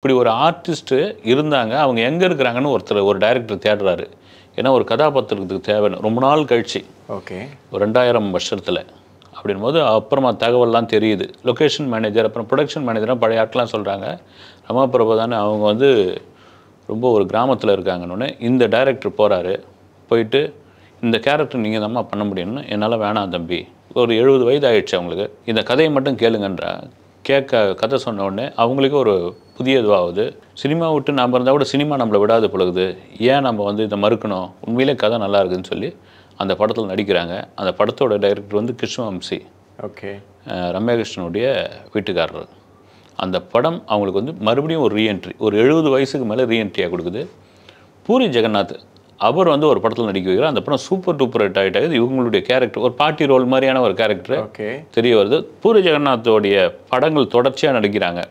இப்படி ஒரு ஆர்டிஸ்ட்டு இருந்தாங்க அவங்க எங்கே இருக்கிறாங்கன்னு ஒருத்தர் ஒரு டைரக்டர் தேடுறாரு ஏன்னா ஒரு கதாபாத்திரத்துக்கு தேவைன்னு ரொம்ப நாள் கழிச்சு ஓகே ஒரு ரெண்டாயிரம் வருஷத்தில் அப்படின் போது அப்புறமா தகவல்லாம் தெரியுது லொக்கேஷன் மேனேஜர் அப்புறம் ப்ரொடக்ஷன் மேனேஜர்லாம் பழைய ஆட்கள்லாம் சொல்கிறாங்க ரமா தானே அவங்க வந்து ரொம்ப ஒரு கிராமத்தில் இருக்காங்கன்னு இந்த டைரக்டர் போகிறாரு போயிட்டு இந்த கேரக்டர் நீங்கள் தான்மா பண்ண முடியும்னு என்னால் வேணாம் தம்பி ஒரு எழுபது வயது ஆயிடுச்சு அவங்களுக்கு இந்த கதையை மட்டும் கேளுங்கன்ற கேட்க கதை சொன்ன உடனே அவங்களுக்கு ஒரு புதிய இதுவாகுது சினிமா விட்டு நாம் இருந்தால் கூட சினிமா நம்மளை விடாது பழகுது ஏன் நம்ம வந்து இதை மறுக்கணும் உண்மையிலே கதை நல்லா இருக்குதுன்னு சொல்லி அந்த படத்தில் நடிக்கிறாங்க அந்த படத்தோட டைரக்டர் வந்து கிருஷ்ணவம்சி ஓகே ரம்யாகிருஷ்ணனுடைய வீட்டுக்காரர் அந்த படம் அவங்களுக்கு வந்து மறுபடியும் ஒரு ரீஎன்ட்ரி ஒரு எழுபது வயசுக்கு மேலே ரீஎன்ட்ரியாக கொடுக்குது பூரி ஜெகநாத் அவர் வந்து ஒரு படத்தில் நடிக்க வைக்கிறார் அந்த படம் சூப்பர் டூப்பர் ஹிட் ஆகிட்டாது இவங்களுடைய கேரக்டர் ஒரு பாட்டி ரோல் மாதிரியான ஒரு கேரக்டர் தெரிய வருது பூரி ஜெகநாத்தோடைய படங்கள் தொடர்ச்சியாக நடிக்கிறாங்க